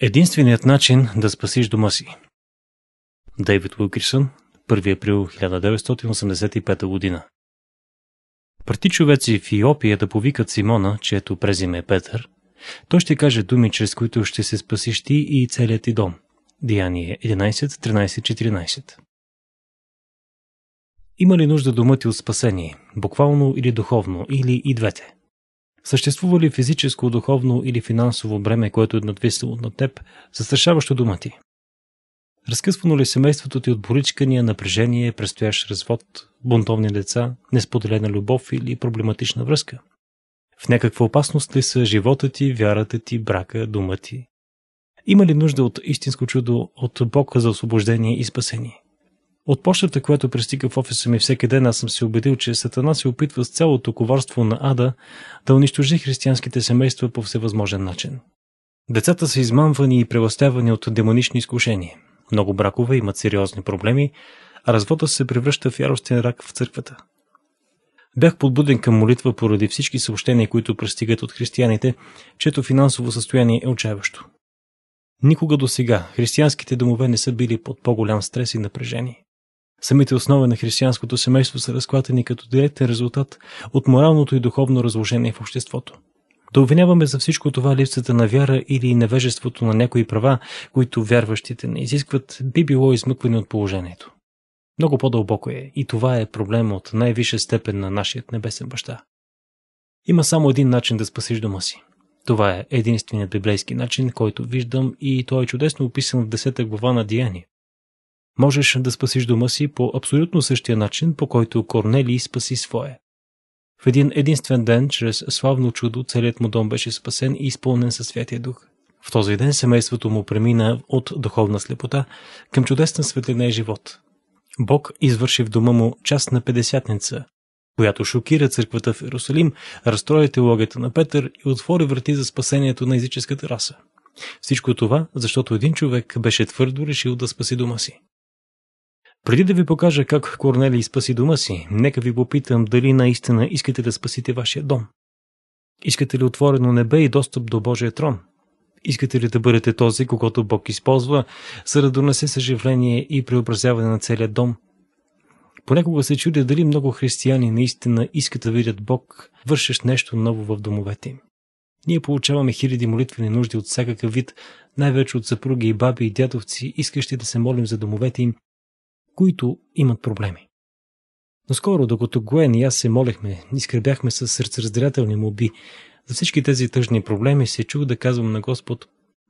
Единственият начин да спасиш дома си. Дейвид Уилкерсън, 1 април 1985 година. Прати човеци в Иопия да повикат Симона, чието презиме е Петър, той ще каже думи, чрез които ще се спасиш ти и целият ти дом. Деяние 11.13.14 Има ли нужда думати ти от спасение, буквално или духовно, или и двете? Съществува ли физическо, духовно или финансово бреме, което е надвисало на теб, застрашаващо дума ти? Разкъсвано ли е семейството ти от боричкания, напрежение, предстоящ развод, бунтовни деца, несподелена любов или проблематична връзка? В някаква опасност ли са живота ти, вярата ти, брака, дума ти? Има ли нужда от истинско чудо от Бог за освобождение и спасение? От почтата, която пристига в офиса ми всеки ден, аз съм се убедил, че Сатана се опитва с цялото коварство на ада да унищожи християнските семейства по всевъзможен начин. Децата са измамвани и превъстявани от демонични изкушения. Много бракове имат сериозни проблеми, а развода се превръща в яростен рак в църквата. Бях подбуден към молитва поради всички съобщения, които пристигат от християните, чето финансово състояние е отчаяващо. Никога до сега християнските домове не са били под по-голям стрес и напрежение. Самите основи на християнското семейство са разклатени като директен резултат от моралното и духовно разложение в обществото. Да обвиняваме за всичко това липсата на вяра или невежеството на някои права, които вярващите не изискват, би било измъкване от положението. Много по-дълбоко е и това е проблема от най-висша степен на нашия небесен баща. Има само един начин да спасиш дома си. Това е единственият библейски начин, който виждам и той е чудесно описан в 10 глава на Деяния можеш да спасиш дома си по абсолютно същия начин, по който Корнелий спаси своя. В един единствен ден, чрез славно чудо, целият му дом беше спасен и изпълнен със Святия Дух. В този ден семейството му премина от духовна слепота към чудесна светлина и живот. Бог извърши в дома му част на Педесятница, която шокира църквата в Иерусалим, разстрои теологията на Петър и отвори врати за спасението на езическата раса. Всичко това, защото един човек беше твърдо решил да спаси дома си. Преди да ви покажа как Корнелий спаси дома си, нека ви попитам дали наистина искате да спасите вашия дом. Искате ли отворено небе и достъп до Божия трон? Искате ли да бъдете този, когато Бог използва, за да донесе съживление и преобразяване на целият дом? Понякога се чудя дали много християни наистина искат да видят Бог, вършещ нещо ново в домовете им. Ние получаваме хиляди молитвени нужди от всякакъв вид, най-вече от съпруги и баби и дядовци, искащи да се молим за домовете им, които имат проблеми. Наскоро, докато Гуен и аз се молехме, изкребяхме с сърцераздирателни моби. За всички тези тъжни проблеми се чух да казвам на Господ,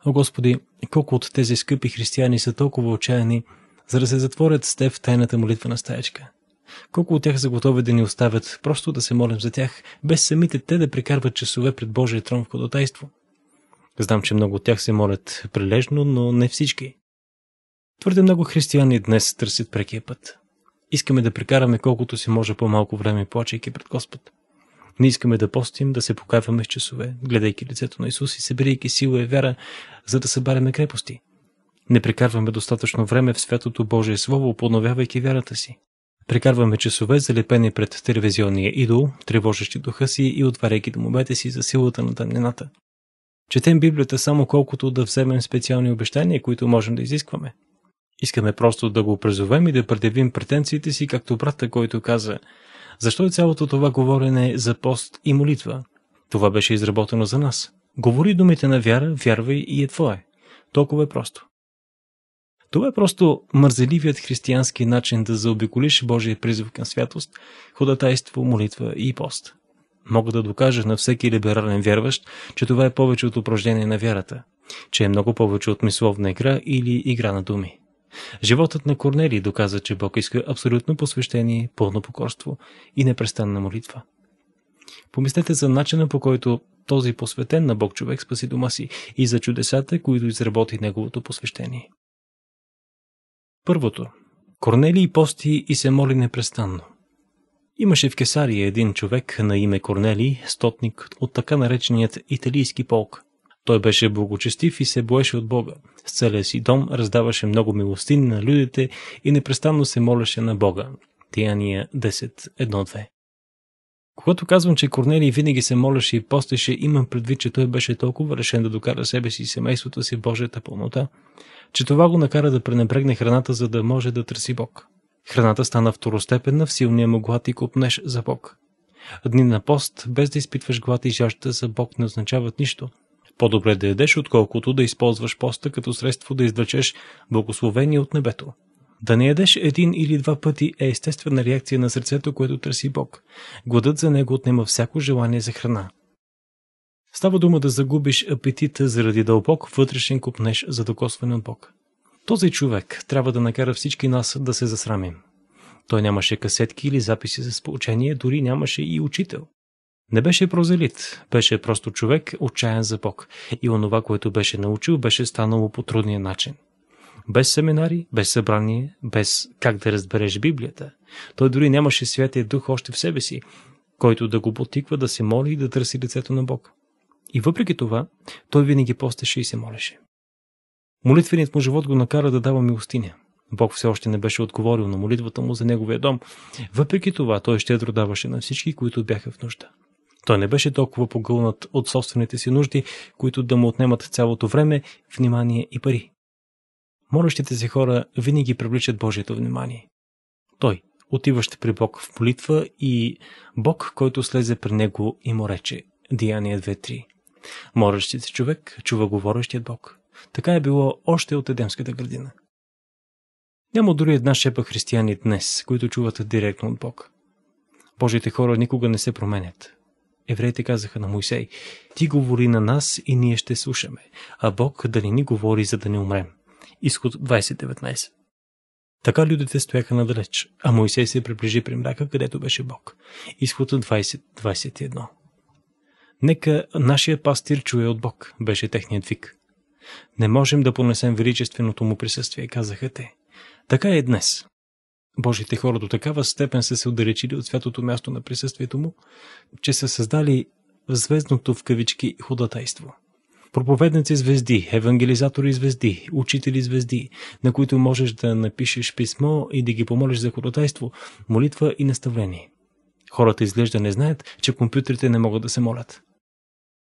О Господи, колко от тези скъпи християни са толкова отчаяни, за да се затворят с Те в тайната молитва на стаечка. Колко от тях са готови да ни оставят, просто да се молим за тях, без самите те да прекарват часове пред Божия трон в ходотайство. Знам, че много от тях се молят прилежно, но не всички. Твърде много християни днес търсят прекия път. Искаме да прекараме колкото си може по-малко време, плачейки пред Господ. Не искаме да постим, да се покайваме с часове, гледайки лицето на Исус и събирайки сила и вяра, за да събаряме крепости. Не прекарваме достатъчно време в святото Божие Слово, подновявайки вярата си. Прекарваме часове, залепени пред телевизионния идол, тревожещи духа си и отваряйки домовете си за силата на тъмнината. Четем Библията само колкото да вземем специални обещания, които можем да изискваме. Искаме просто да го презовем и да предявим претенциите си, както брата, който каза «Защо е цялото това говорене за пост и молитва?» Това беше изработено за нас. Говори думите на вяра, вярвай и е твое. Толкова е просто. Това е просто мързеливият християнски начин да заобиколиш Божия призив към святост, ходатайство, молитва и пост. Мога да докажа на всеки либерален вярващ, че това е повече от упражнение на вярата, че е много повече от мисловна игра или игра на думи. Животът на Корнелий доказа, че Бог иска абсолютно посвещение, пълно покорство и непрестанна молитва. Помислете за начина по който този посветен на Бог човек спаси дома си и за чудесата, които изработи неговото посвещение. Първото. Корнелий пости и се моли непрестанно. Имаше в Кесария един човек на име Корнелий, стотник от така нареченият италийски полк – той беше благочестив и се боеше от Бога. С целия си дом раздаваше много милостини на людите и непрестанно се молеше на Бога. Деяния 10.1.2 когато казвам, че Корнелий винаги се молеше и постеше, имам предвид, че той беше толкова решен да докара себе си и семейството си в Божията пълнота, че това го накара да пренебрегне храната, за да може да търси Бог. Храната стана второстепенна в силния му глад и купнеш за Бог. Дни на пост, без да изпитваш глад и жажда за Бог, не означават нищо – по-добре да ядеш, отколкото да използваш поста като средство да извлечеш благословение от небето. Да не ядеш един или два пъти е естествена реакция на сърцето, което търси Бог. Гладът за него отнема всяко желание за храна. Става дума да загубиш апетита заради дълбок вътрешен купнеш за докосване от Бог. Този човек трябва да накара всички нас да се засрамим. Той нямаше касетки или записи за сполучение, дори нямаше и учител. Не беше прозелит, беше просто човек, отчаян за Бог. И онова, което беше научил, беше станало по трудния начин. Без семинари, без събрание, без как да разбереш Библията. Той дори нямаше Святия Дух още в себе си, който да го потиква да се моли и да търси лицето на Бог. И въпреки това, той винаги постеше и се молеше. Молитвеният му живот го накара да дава милостиня. Бог все още не беше отговорил на молитвата му за неговия дом. Въпреки това, той щедро даваше на всички, които бяха в нужда. Той не беше толкова погълнат от собствените си нужди, които да му отнемат цялото време, внимание и пари. Молещите си хора винаги привличат Божието внимание. Той, отиващ при Бог в молитва и Бог, който слезе при него и му рече. Деяние 2.3 Молещият си човек чува говорещият Бог. Така е било още от Едемската градина. Няма дори една шепа християни днес, които чуват директно от Бог. Божите хора никога не се променят. Евреите казаха на Мойсей, ти говори на нас и ние ще слушаме, а Бог да не ни говори, за да не умрем. Изход 2019 така людите стояха надалеч, а Моисей се приближи при мрака, където беше Бог. Изход 20.21 Нека нашия пастир чуе от Бог, беше техният вик. Не можем да понесем величественото му присъствие, казаха те. Така е днес. Божите хора до такава степен са се отдалечили от святото място на присъствието му, че са създали звездното в кавички ходатайство. Проповедници звезди, евангелизатори звезди, учители звезди, на които можеш да напишеш писмо и да ги помолиш за ходатайство, молитва и наставление. Хората изглежда не знаят, че компютрите не могат да се молят.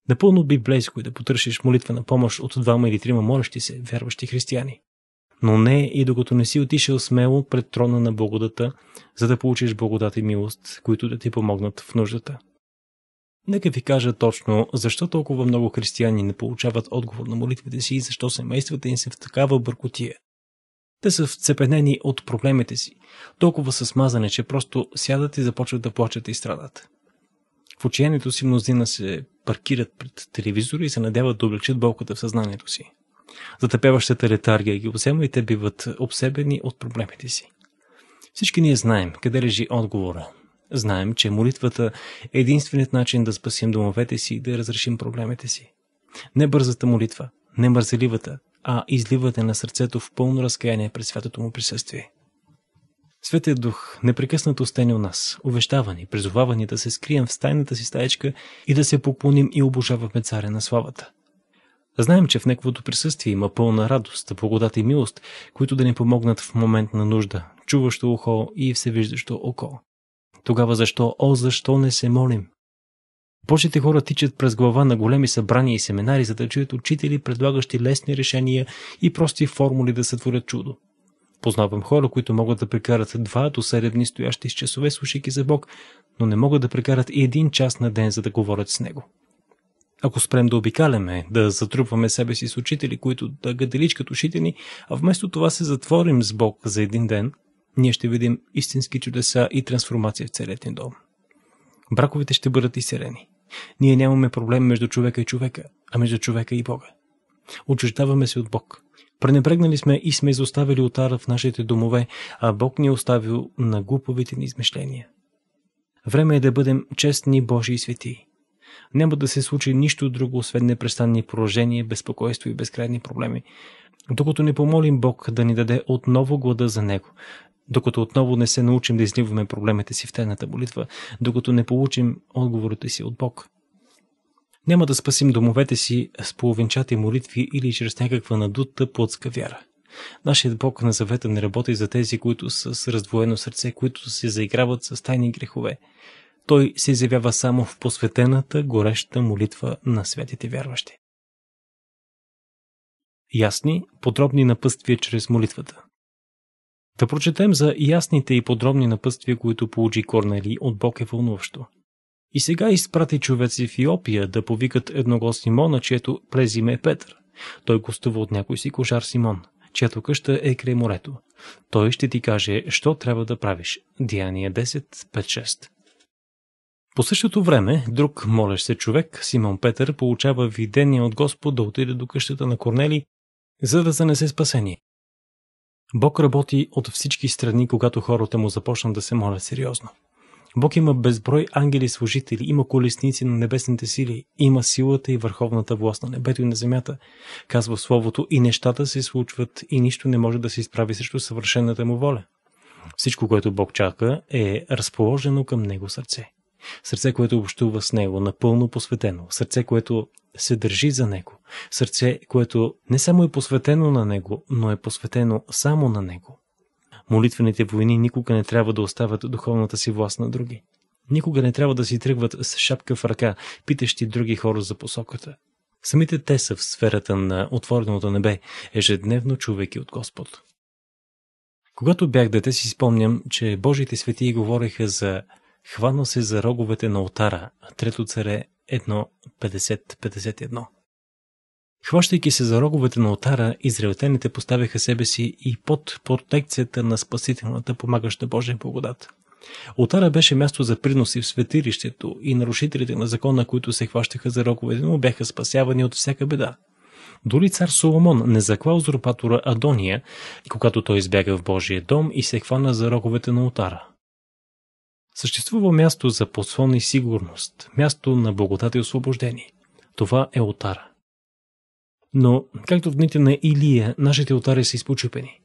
Напълно би библейско и е да потършиш молитва на помощ от двама или трима молещи се, вярващи християни но не и докато не си отишъл смело пред трона на благодата, за да получиш благодат и милост, които да ти помогнат в нуждата. Нека ви кажа точно защо толкова много християни не получават отговор на молитвите си и защо семействата им са в такава бъркотия. Те са вцепенени от проблемите си, толкова са смазани, че просто сядат и започват да плачат и страдат. В учението си мнозина се паркират пред телевизора и се надяват да облегчат болката в съзнанието си. Затъпяващата летаргия ги обзема и те биват обсебени от проблемите си. Всички ние знаем къде лежи отговора. Знаем, че молитвата е единственият начин да спасим домовете си и да разрешим проблемите си. Не бързата молитва, не мързеливата, а изливате на сърцето в пълно разкаяние пред святото му присъствие. Светият Дух непрекъснато стени у нас, увещава ни, призовава ни да се скрием в стайната си стаечка и да се поклоним и обожаваме царя на славата. Знаем, че в неговото присъствие има пълна радост, благодат и милост, които да ни помогнат в момент на нужда, чуващо ухо и всевиждащо око. Тогава защо, о, защо не се молим? Божите хора тичат през глава на големи събрания и семинари, за да чуят учители, предлагащи лесни решения и прости формули да сътворят чудо. Познавам хора, които могат да прекарат два до седем, дни стоящи с часове, слушайки за Бог, но не могат да прекарат и един час на ден, за да говорят с Него ако спрем да обикаляме, да затрупваме себе си с учители, които да гаделичкат ушите ни, а вместо това се затворим с Бог за един ден, ние ще видим истински чудеса и трансформация в целият ни дом. Браковете ще бъдат изселени. Ние нямаме проблем между човека и човека, а между човека и Бога. Отчуждаваме се от Бог. Пренебрегнали сме и сме изоставили отара в нашите домове, а Бог ни е оставил на глуповите ни измишления. Време е да бъдем честни Божии светии няма да се случи нищо друго, освен непрестанни поражения, безпокойство и безкрайни проблеми. Докато не помолим Бог да ни даде отново глада за Него, докато отново не се научим да изливаме проблемите си в тайната молитва, докато не получим отговорите си от Бог. Няма да спасим домовете си с половинчати молитви или чрез някаква надута плътска вяра. Нашият Бог на завета не работи за тези, които са с раздвоено сърце, които се заиграват с тайни грехове той се изявява само в посветената, гореща молитва на святите вярващи. Ясни, подробни напъствия чрез молитвата. Да прочетем за ясните и подробни напъствия, които получи Корнели от Бог е вълнуващо. И сега изпрати човеци в Иопия да повикат едного Симона, чието презиме е Петър. Той гостува от някой си кожар Симон, чиято къща е край морето. Той ще ти каже, що трябва да правиш. Деяние 10, 5, 6. По същото време, друг молещ се човек, Симон Петър, получава видение от Господ да отиде до къщата на Корнели, за да занесе спасение. Бог работи от всички страни, когато хората му започнат да се молят сериозно. Бог има безброй ангели-служители, има колесници на небесните сили, има силата и върховната власт на небето и на земята, казва Словото, и нещата се случват и нищо не може да се изправи срещу съвършената му воля. Всичко, което Бог чака, е разположено към Него сърце. Сърце, което общува с него, напълно посветено. Сърце, което се държи за него. Сърце, което не само е посветено на него, но е посветено само на него. Молитвените войни никога не трябва да остават духовната си власт на други. Никога не трябва да си тръгват с шапка в ръка, питащи други хора за посоката. Самите те са в сферата на отвореното небе, ежедневно човеки от Господ. Когато бях дете си спомням, че Божите светии говореха за Хвана се за роговете на отара, а трето царе 1.50.51. Хващайки се за роговете на отара, израелтяните поставиха себе си и под протекцията на спасителната помагаща Божия благодат. Отара беше място за приноси в светилището и нарушителите на закона, които се хващаха за роковете му, бяха спасявани от всяка беда. Дори цар Соломон не заклал узурпатора Адония, когато той избяга в Божия дом и се хвана за роговете на отара. Съществува място за подслон и сигурност, място на благодат и освобождение. Това е отара. Но, както в дните на Илия, нашите отари са изпочупени.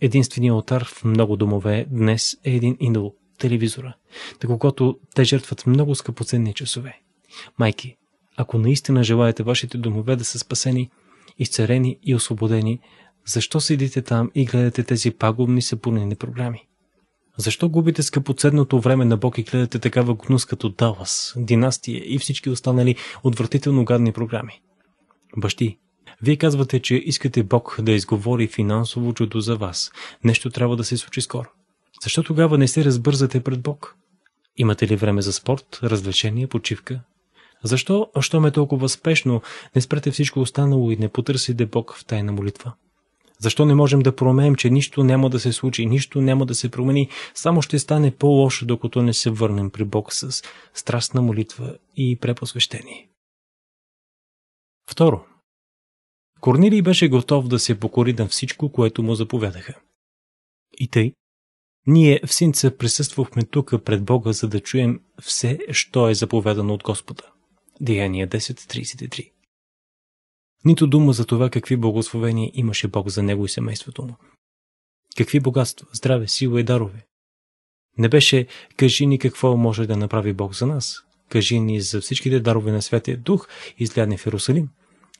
Единственият отар в много домове днес е един идол – телевизора, Доколкото те жертват много скъпоценни часове. Майки, ако наистина желаете вашите домове да са спасени, изцерени и освободени, защо седите там и гледате тези пагубни съпунени програми? Защо губите скъпоценното време на Бог и гледате такава гнус като Далас, Династия и всички останали отвратително гадни програми? Бащи, вие казвате, че искате Бог да изговори финансово чудо за вас. Нещо трябва да се случи скоро. Защо тогава не се разбързате пред Бог? Имате ли време за спорт, развлечение, почивка? Защо, щом е толкова спешно, не спрете всичко останало и не потърсите Бог в тайна молитва? Защо не можем да променим, че нищо няма да се случи, нищо няма да се промени, само ще стане по-лошо, докато не се върнем при Бог с страстна молитва и препосвещение? Второ. Корнилий беше готов да се покори на всичко, което му заповядаха. И тъй, ние в Синца присъствахме тук пред Бога, за да чуем все, що е заповядано от Господа. Деяние 10.33 нито дума за това какви благословения имаше Бог за него и семейството му. Какви богатства, здраве, сила и дарове. Не беше «Кажи ни какво може да направи Бог за нас». Кажи ни за всичките дарове на Святия Дух, излядни в Иерусалим.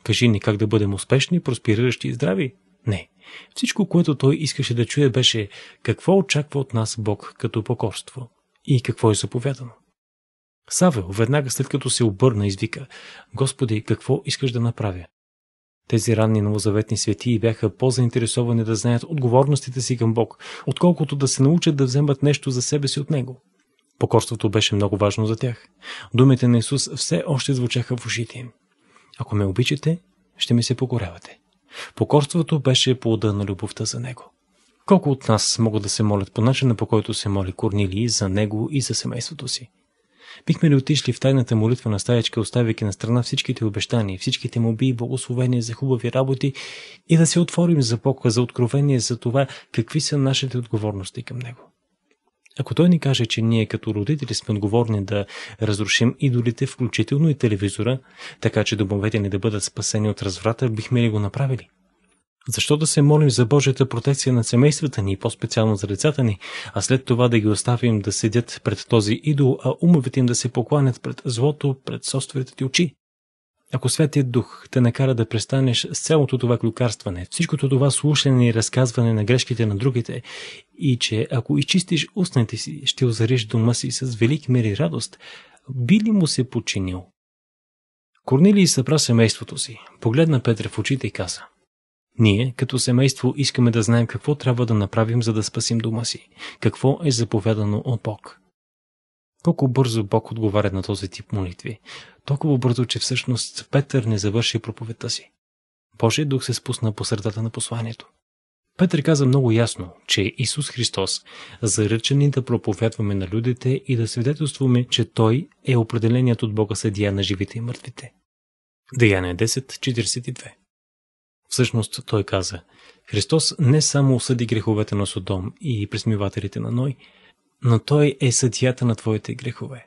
Кажи ни как да бъдем успешни, проспириращи и здрави. Не. Всичко, което той искаше да чуе, беше какво очаква от нас Бог като покорство и какво е заповядано. Савел, веднага след като се обърна, извика Господи, какво искаш да направя? Тези ранни новозаветни светии бяха по-заинтересовани да знаят отговорностите си към Бог, отколкото да се научат да вземат нещо за себе си от Него. Покорството беше много важно за тях. Думите на Исус все още звучаха в ушите им. Ако ме обичате, ще ми се покорявате. Покорството беше плода на любовта за Него. Колко от нас могат да се молят по начина, по който се моли Корнилии за Него и за семейството си? Бихме ли отишли в тайната молитва на стаечка, оставяйки на страна всичките обещания, всичките моби и благословения за хубави работи и да се отворим за Бога, за откровение за това какви са нашите отговорности към Него? Ако той ни каже, че ние като родители сме отговорни да разрушим идолите, включително и телевизора, така че домовете ни да бъдат спасени от разврата, бихме ли го направили? Защо да се молим за Божията протекция на семействата ни, по-специално за децата ни, а след това да ги оставим да седят пред този идол, а умовете им да се покланят пред злото, пред собствените ти очи? Ако Светият Дух те накара да престанеш с цялото това клюкарстване, всичкото това слушане и разказване на грешките на другите, и че ако изчистиш устните си, ще озариш дома си с велик мир и радост, би ли му се подчинил? Корнилий събра семейството си, погледна Петре в очите и каза ние, като семейство, искаме да знаем какво трябва да направим, за да спасим дома си, какво е заповядано от Бог. Колко бързо Бог отговаря на този тип молитви, толкова бързо, че всъщност Петър не завърши проповедта си. Божият дух се спусна по средата на посланието. Петър каза много ясно, че Исус Христос заръча ни е да проповядваме на людите и да свидетелстваме, че Той е определеният от Бога съдия на живите и мъртвите. Деяние 10.42 Всъщност той каза, Христос не само осъди греховете на Содом и пресмивателите на Ной, но Той е съдията на твоите грехове.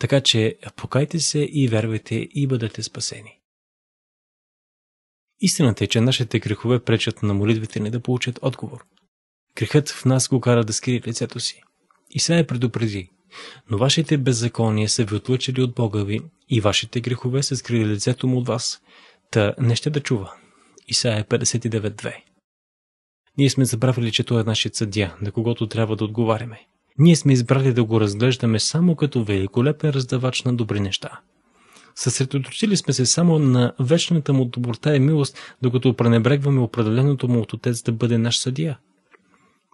Така че покайте се и вярвайте и бъдете спасени. Истината е, че нашите грехове пречат на молитвите ни да получат отговор. Грехът в нас го кара да скрие лицето си. И сега я предупреди. Но вашите беззакония са ви отлъчили от Бога ви и вашите грехове са скрили лицето му от вас. Та не ще да чува, Исаия 59.2. Ние сме забравили, че Той е нашият съдия, на когото трябва да отговаряме. Ние сме избрали да го разглеждаме само като великолепен раздавач на добри неща. Съсредоточили сме се само на вечната му доброта и милост, докато пренебрегваме определеното му от Отец да бъде наш съдия.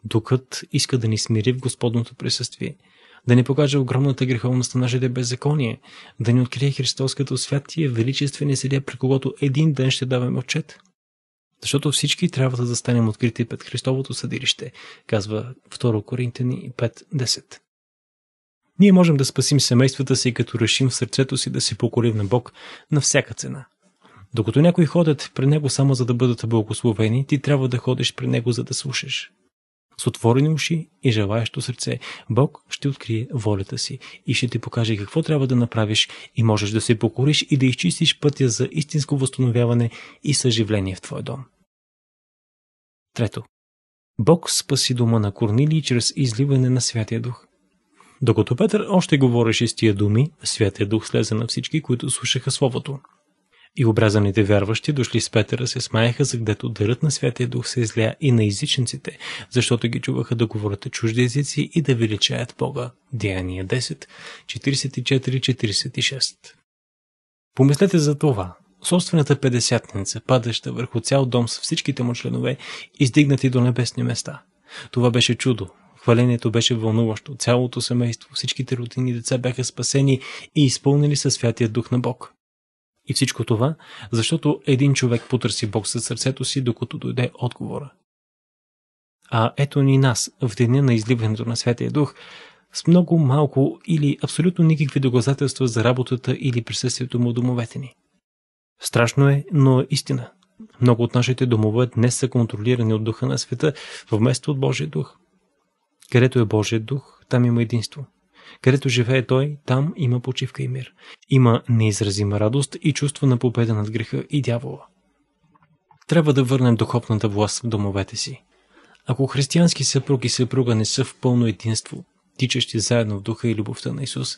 Докът иска да ни смири в Господното присъствие, да ни покаже огромната греховност на нашите беззакония, да ни открие Христос като святия, величествения седя, при когото един ден ще даваме отчет – защото всички трябва да застанем открити пред Христовото съдилище, казва 2 Коринтени 5.10. Ние можем да спасим семействата си, като решим в сърцето си да се покорим на Бог на всяка цена. Докато някои ходят при Него само за да бъдат благословени, ти трябва да ходиш при Него за да слушаш. С отворени уши и желаящо сърце, Бог ще открие волята си и ще ти покаже какво трябва да направиш и можеш да се покориш и да изчистиш пътя за истинско възстановяване и съживление в твоя дом. Трето. Бог спаси дома на Корнилий чрез изливане на Святия Дух. Докато Петър още говореше с тия думи, Святия Дух слезе на всички, които слушаха Словото. И обрязаните вярващи, дошли с Петъра, се смаяха, за гдето дърът на Святия Дух се изля и на езичниците, защото ги чуваха да говорят чужди езици и да величаят Бога. Деяния 10, 44-46 Помислете за това, собствената педесятница, падаща върху цял дом с всичките му членове, издигнати до небесни места. Това беше чудо. Хвалението беше вълнуващо. Цялото семейство, всичките родини деца бяха спасени и изпълнили със святия дух на Бог. И всичко това, защото един човек потърси Бог със сърцето си, докато дойде отговора. А ето ни нас, в деня на изливането на Святия Дух, с много малко или абсолютно никакви доказателства за работата или присъствието му домовете ни. Страшно е, но е истина. Много от нашите домове днес са контролирани от духа на света, вместо от Божия дух. Където е Божия дух, там има единство. Където живее Той, там има почивка и мир. Има неизразима радост и чувство на победа над греха и дявола. Трябва да върнем духовната власт в домовете си. Ако християнски съпруг и съпруга не са в пълно единство, тичащи заедно в духа и любовта на Исус,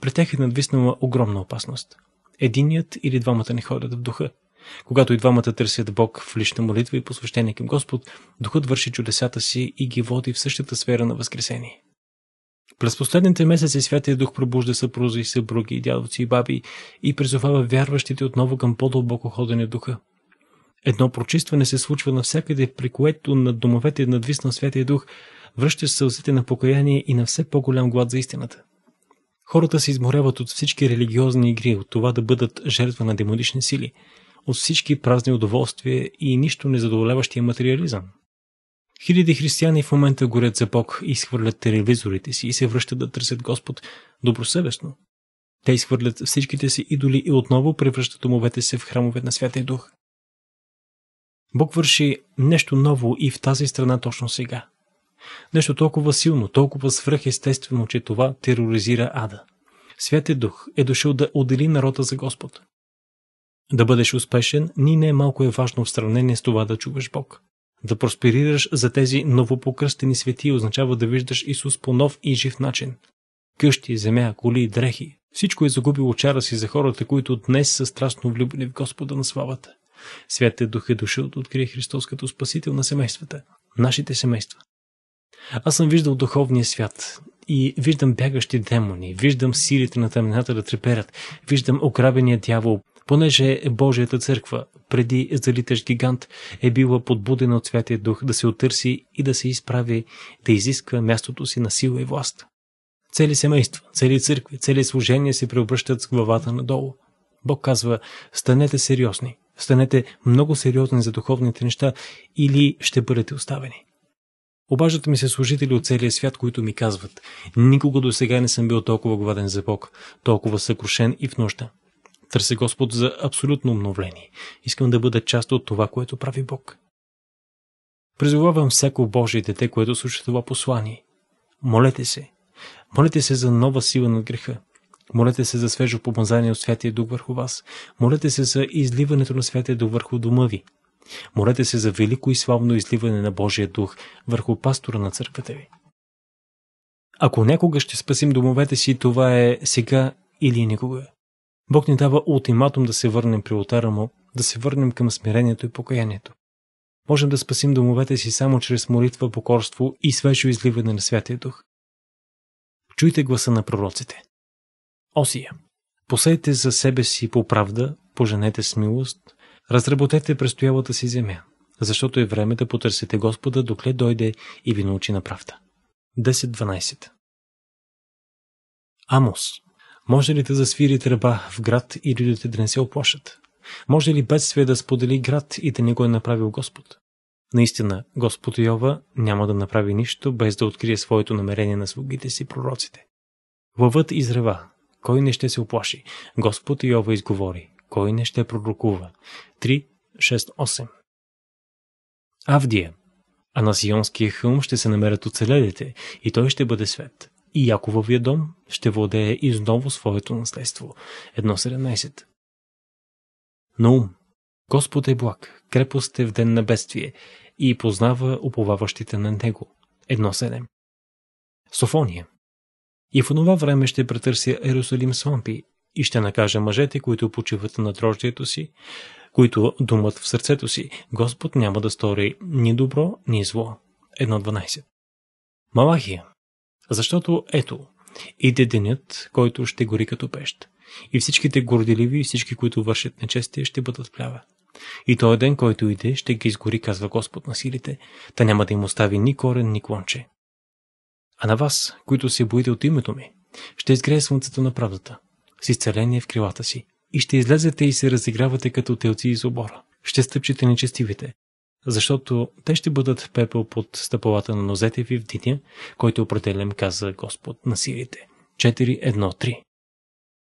при тях е надвиснала огромна опасност – единият или двамата не ходят в духа. Когато и двамата търсят Бог в лична молитва и посвещение към Господ, Духът върши чудесата си и ги води в същата сфера на Възкресение. През последните месеци Святия Дух пробужда съпрузи, съпруги, дядовци и баби и призовава вярващите отново към по-дълбоко ходене в Духа. Едно прочистване се случва навсякъде, при което над домовете надвисна Святия Дух връща сълзите на покаяние и на все по-голям глад за истината. Хората се изморяват от всички религиозни игри, от това да бъдат жертва на демонични сили, от всички празни удоволствия и нищо незадоволяващия е материализъм. Хиляди християни в момента горят за Бог, и изхвърлят телевизорите си и се връщат да търсят Господ добросъвестно. Те изхвърлят всичките си идоли и отново превръщат умовете се в храмове на Святия Дух. Бог върши нещо ново и в тази страна точно сега. Нещо толкова силно, толкова свръхестествено, че това тероризира ада. Святия Дух е дошъл да отдели народа за Господ. Да бъдеш успешен ни не е малко е важно в сравнение с това да чуваш Бог. Да просперираш за тези новопокръстени свети означава да виждаш Исус по нов и жив начин. Къщи, земя, коли и дрехи. Всичко е загубило чара си за хората, които днес са страстно влюбени в Господа на славата. Святия Дух е дошъл да открие Христос като Спасител на семействата, нашите семейства. Аз съм виждал духовния свят и виждам бягащи демони, виждам силите на тъмнината да треперят, виждам ограбения дявол, понеже Божията църква, преди залиташ гигант, е била подбудена от Святия Дух да се отърси и да се изправи, да изиска мястото си на сила и власт. Цели семейства, цели църкви, цели служения се преобръщат с главата надолу. Бог казва, станете сериозни, станете много сериозни за духовните неща или ще бъдете оставени. Обаждат ми се служители от целия свят, които ми казват «Никога до сега не съм бил толкова гладен за Бог, толкова съкрушен и в нужда». Търся Господ за абсолютно обновление. Искам да бъда част от това, което прави Бог. Призовавам всяко Божие дете, което слуша това послание. Молете се. Молете се за нова сила над греха. Молете се за свежо помазание от Святия Дух върху вас. Молете се за изливането на Святия Дух върху дома ви, Молете се за велико и славно изливане на Божия дух върху пастора на църквата ви. Ако някога ще спасим домовете си, това е сега или никога. Бог ни дава ултиматум да се върнем при отара му, да се върнем към смирението и покаянието. Можем да спасим домовете си само чрез молитва, покорство и свежо изливане на Святия Дух. Чуйте гласа на пророците. Осия. Посейте за себе си по правда, поженете с милост, Разработете престоялата си земя, защото е време да потърсите Господа, докле дойде и ви научи на правда. 10.12 Амос, може ли да засвири тръба в град и людите да не се оплашат? Може ли бедствие да сподели град и да не го е направил Господ? Наистина, Господ Йова няма да направи нищо, без да открие своето намерение на слугите си пророците. Въвът изрева, кой не ще се оплаши? Господ Йова изговори, кой не ще пророкува? 3.6.8 Авдия а на Сионския хълм ще се намерят оцелелите и той ще бъде свет. И Якововия дом ще владее изново своето наследство. 1.17 Наум, Господ е благ, крепост е в ден на бедствие и познава уповаващите на него. 1.7 Софония И в онова време ще претърся Ерусалим лампи и ще накажа мъжете, които почиват на дрождието си, които думат в сърцето си, Господ няма да стори ни добро, ни зло. 1.12 Малахия Защото ето, иде денят, който ще гори като пещ. И всичките горделиви и всички, които вършат нечестие, ще бъдат плява. И той е ден, който иде, ще ги изгори, казва Господ на силите, та няма да им остави ни корен, ни клонче. А на вас, които се боите от името ми, ще изгрее слънцето на правдата – с изцеление в крилата си. И ще излезете и се разигравате като телци из обора. Ще стъпчете нечестивите, защото те ще бъдат пепел под стъпалата на нозете ви в деня, който определям, каза Господ на силите. 4.1.3